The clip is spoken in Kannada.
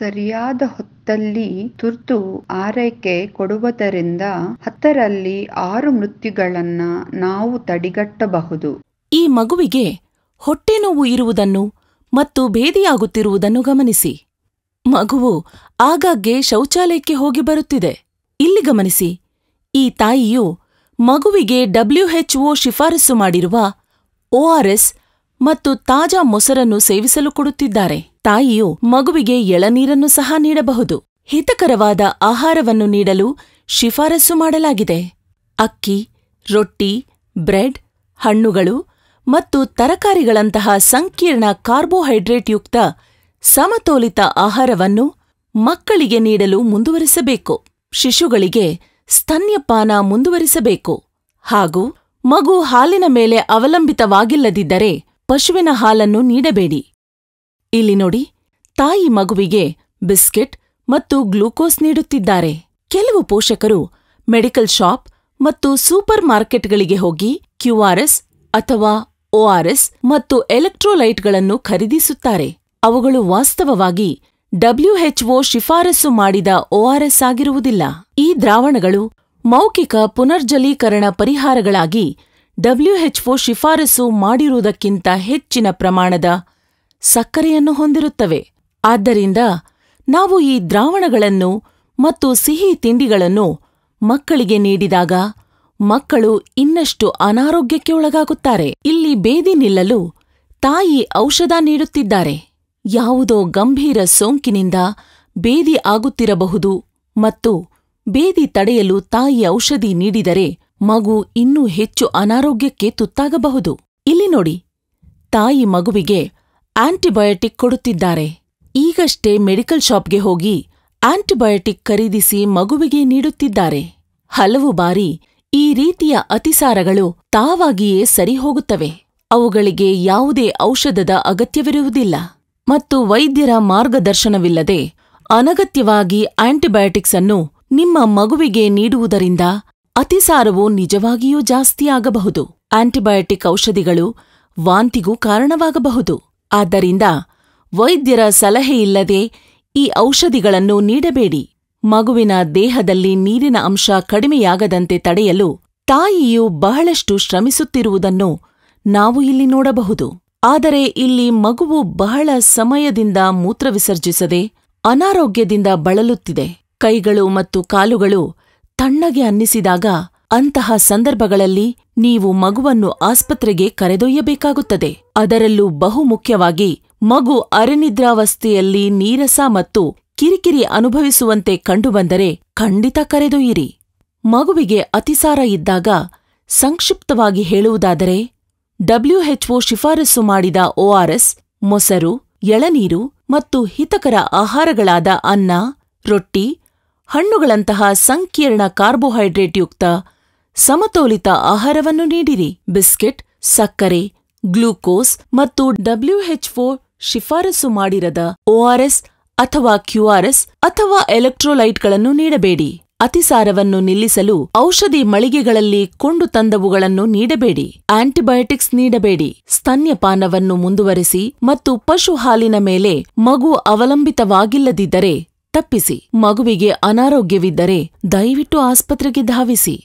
ಸರಿಯಾದ ಹೊತ್ತಲ್ಲಿ ತುರ್ತು ಆರೈಕೆ ಕೊಡುವುದರಿಂದ ಹತ್ತರಲ್ಲಿ ಆರು ಮೃತ್ಯುಗಳನ್ನ ನಾವು ತಡೆಗಟ್ಟಬಹುದು ಈ ಮಗುವಿಗೆ ಹೊಟ್ಟೆ ನೋವು ಇರುವುದನ್ನು ಮತ್ತು ಭೇದಿಯಾಗುತ್ತಿರುವುದನ್ನು ಗಮನಿಸಿ ಮಗುವು ಆಗಾಗ್ಗೆ ಶೌಚಾಲಯಕ್ಕೆ ಹೋಗಿ ಬರುತ್ತಿದೆ ಇಲ್ಲಿ ಗಮನಿಸಿ ಈ ತಾಯಿಯು ಮಗುವಿಗೆ ಡಬ್ಲ್ಯೂಹೆಚ್ಒ ಶಿಫಾರಸು ಮಾಡಿರುವ ಒಆರ್ಎಸ್ ಮತ್ತು ತಾಜಾ ಮೊಸರನ್ನು ಸೇವಿಸಲು ಕೊಡುತ್ತಿದ್ದಾರೆ ತಾಯಿಯು ಮಗುವಿಗೆ ಎಳನೀರನ್ನು ಸಹ ನೀಡಬಹುದು ಹಿತಕರವಾದ ಆಹಾರವನ್ನು ನೀಡಲು ಶಿಫಾರಸು ಮಾಡಲಾಗಿದೆ ಅಕ್ಕಿ ರೊಟ್ಟಿ ಬ್ರೆಡ್ ಹಣ್ಣುಗಳು ಮತ್ತು ತರಕಾರಿಗಳಂತಹ ಸಂಕೀರ್ಣ ಕಾರ್ಬೋಹೈಡ್ರೇಟ್ಯುಕ್ತ ಸಮತೋಲಿತ ಆಹಾರವನ್ನು ಮಕ್ಕಳಿಗೆ ನೀಡಲು ಮುಂದುವರಿಸಬೇಕು ಶಿಶುಗಳಿಗೆ ಸ್ತನ್ಯಪಾನ ಮುಂದುವರಿಸಬೇಕು ಹಾಗೂ ಮಗು ಹಾಲಿನ ಮೇಲೆ ಅವಲಂಬಿತವಾಗಿಲ್ಲದಿದ್ದರೆ ಪಶುವಿನ ಹಾಲನ್ನು ನೀಡಬೇಡಿ ಇಲ್ಲಿ ನೋಡಿ ತಾಯಿ ಮಗುವಿಗೆ ಬಿಸ್ಕೆಟ್ ಮತ್ತು ಗ್ಲೂಕೋಸ್ ನೀಡುತ್ತಿದ್ದಾರೆ ಕೆಲವು ಪೋಷಕರು ಮೆಡಿಕಲ್ ಶಾಪ್ ಮತ್ತು ಸೂಪರ್ ಮಾರ್ಕೆಟ್ಗಳಿಗೆ ಹೋಗಿ ಕ್ಯೂಆರ್ಎಸ್ ಅಥವಾ ಓಆರ್ಎಸ್ ಮತ್ತು ಎಲೆಕ್ಟ್ರೋಲೈಟ್ಗಳನ್ನು ಖರೀದಿಸುತ್ತಾರೆ ಅವುಗಳು ವಾಸ್ತವವಾಗಿ ಡಬ್ಲ್ಯೂಹೆಚ್ಒ ಶಿಫಾರಸು ಮಾಡಿದ ಓಆರ್ಎಸ್ ಆಗಿರುವುದಿಲ್ಲ ಈ ದ್ರಾವಣಗಳು ಮೌಖಿಕ ಪುನರ್ಜಲೀಕರಣ ಪರಿಹಾರಗಳಾಗಿ ಡಬ್ಲ್ಯೂಹೆಚ್ಒ ಶಿಫಾರಸು ಮಾಡಿರುವುದಕ್ಕಿಂತ ಹೆಚ್ಚಿನ ಪ್ರಮಾಣದ ಸಕ್ಕರೆಯನ್ನು ಹೊಂದಿರುತ್ತವೆ ಆದ್ದರಿಂದ ನಾವು ಈ ದ್ರಾವಣಗಳನ್ನು ಮತ್ತು ಸಿಹಿ ತಿಂಡಿಗಳನ್ನು ಮಕ್ಕಳಿಗೆ ನೀಡಿದಾಗ ಮಕ್ಕಳು ಇನ್ನಷ್ಟು ಅನಾರೋಗ್ಯಕ್ಕೆ ಒಳಗಾಗುತ್ತಾರೆ ಇಲ್ಲಿ ಬೇದಿ ನಿಲ್ಲಲು ತಾಯಿ ಔಷಧ ನೀಡುತ್ತಿದ್ದಾರೆ ಯಾವುದೋ ಗಂಭೀರ ಸೋಂಕಿನಿಂದ ಬೇದಿ ಆಗುತ್ತಿರಬಹುದು ಮತ್ತು ಬೇದಿ ತಡೆಯಲು ತಾಯಿ ಔಷಧಿ ನೀಡಿದರೆ ಮಗು ಇನ್ನೂ ಹೆಚ್ಚು ಅನಾರೋಗ್ಯಕ್ಕೆ ತುತ್ತಾಗಬಹುದು ಇಲ್ಲಿ ನೋಡಿ ತಾಯಿ ಮಗುವಿಗೆ ಆಂಟಿಬಯೋಟಿಕ್ ಕೊಡುತ್ತಿದ್ದಾರೆ ಈಗಷ್ಟೇ ಮೆಡಿಕಲ್ ಶಾಪ್ಗೆ ಹೋಗಿ ಆಂಟಿಬಯೋಟಿಕ್ ಖರೀದಿಸಿ ಮಗುವಿಗೆ ನೀಡುತ್ತಿದ್ದಾರೆ ಹಲವು ಬಾರಿ ಈ ರೀತಿಯ ಅತಿಸಾರಗಳು ತಾವಾಗಿಯೇ ಸರಿಹೋಗುತ್ತವೆ ಅವುಗಳಿಗೆ ಯಾವುದೇ ಔಷಧದ ಅಗತ್ಯವಿರುವುದಿಲ್ಲ ಮತ್ತು ವೈದ್ಯರ ಮಾರ್ಗದರ್ಶನವಿಲ್ಲದೆ ಅನಗತ್ಯವಾಗಿ ಆಂಟಿಬಯೋಟಿಕ್ಸ್ ಅನ್ನು ನಿಮ್ಮ ಮಗುವಿಗೆ ನೀಡುವುದರಿಂದ ಅತಿಸಾರವು ನಿಜವಾಗಿಯೂ ಜಾಸ್ತಿಯಾಗಬಹುದು ಆಂಟಿಬಯೋಟಿಕ್ ಔಷಧಿಗಳು ವಾಂತಿಗೂ ಕಾರಣವಾಗಬಹುದು ಆದ್ದರಿಂದ ವೈದ್ಯರ ಸಲಹೆಯಿಲ್ಲದೆ ಈ ಔಷಧಿಗಳನ್ನು ನೀಡಬೇಡಿ ಮಗುವಿನ ದೇಹದಲ್ಲಿ ನೀರಿನ ಅಂಶ ಕಡಿಮೆಯಾಗದಂತೆ ತಡೆಯಲು ತಾಯಿಯು ಬಹಳಷ್ಟು ಶ್ರಮಿಸುತ್ತಿರುವುದನ್ನು ನಾವು ಇಲ್ಲಿ ನೋಡಬಹುದು ಆದರೆ ಇಲ್ಲಿ ಮಗುವು ಬಹಳ ಸಮಯದಿಂದ ಮೂತ್ರವಿಸರ್ಜಿಸದೆ ಅನಾರೋಗ್ಯದಿಂದ ಬಳಲುತ್ತಿದೆ ಕೈಗಳು ಮತ್ತು ಕಾಲುಗಳು ತಣ್ಣಗೆ ಅನ್ನಿಸಿದಾಗ ಅಂತಹ ಸಂದರ್ಭಗಳಲ್ಲಿ ನೀವು ಮಗುವನ್ನು ಆಸ್ಪತ್ರೆಗೆ ಕರೆದೊಯ್ಯಬೇಕಾಗುತ್ತದೆ ಅದರಲ್ಲೂ ಬಹುಮುಖ್ಯವಾಗಿ ಮಗು ಅರೆನಿದ್ರಾವಸ್ಥೆಯಲ್ಲಿ ನೀರಸ ಮತ್ತು ಕಿರಿಕಿರಿ ಅನುಭವಿಸುವಂತೆ ಕಂಡುಬಂದರೆ ಖಂಡಿತ ಕರೆದೊಯ್ಯಿರಿ ಮಗುವಿಗೆ ಅತಿಸಾರ ಇದ್ದಾಗ ಸಂಕ್ಷಿಪ್ತವಾಗಿ ಹೇಳುವುದಾದರೆ ಡಬ್ಲ್ಯೂಹೆಚ್ಒ ಶಿಫಾರಸು ಮಾಡಿದ ಒಆರ್ಎಸ್ ಮೊಸರು ಎಳನೀರು ಮತ್ತು ಹಿತಕರ ಆಹಾರಗಳಾದ ಅನ್ನ ರೊಟ್ಟಿ ಹಣ್ಣುಗಳಂತಹ ಸಂಕೀರ್ಣ ಕಾರ್ಬೋಹೈಡ್ರೇಟ್ಯುಕ್ತ ಸಮತೋಲಿತ ಆಹಾರವನ್ನು ನೀಡಿರಿ ಬಿಸ್ಕೆಟ್ ಸಕ್ಕರೆ ಗ್ಲೂಕೋಸ್ ಮತ್ತು ಡಬ್ಲ್ಯೂಎಚ್ಒ ಶಿಫಾರಸು ಮಾಡಿರದ ಒಆರ್ಎಸ್ ಅಥವಾ ಕ್ಯೂಆರ್ಎಸ್ ಅಥವಾ ಎಲೆಕ್ಟ್ರೋಲೈಟ್ಗಳನ್ನು ನೀಡಬೇಡಿ ಅತಿಸಾರವನ್ನು ನಿಲ್ಲಿಸಲು ಔಷಧಿ ಮಳಿಗೆಗಳಲ್ಲಿ ಕೊಂಡು ತಂದವುಗಳನ್ನು ನೀಡಬೇಡಿ ಆಂಟಿಬಯೋಟಿಕ್ಸ್ ನೀಡಬೇಡಿ ಸ್ತನ್ಯಪಾನವನ್ನು ಮುಂದುವರೆಸಿ ಮತ್ತು ಪಶು ಹಾಲಿನ ಮೇಲೆ ಮಗು ಅವಲಂಬಿತವಾಗಿಲ್ಲದಿದ್ದರೆ ತಪ್ಪಿಸಿ ಮಗುವಿಗೆ ಅನಾರೋಗ್ಯವಿದ್ದರೆ ದಯವಿಟ್ಟು ಆಸ್ಪತ್ರೆಗೆ ಧಾವಿಸಿ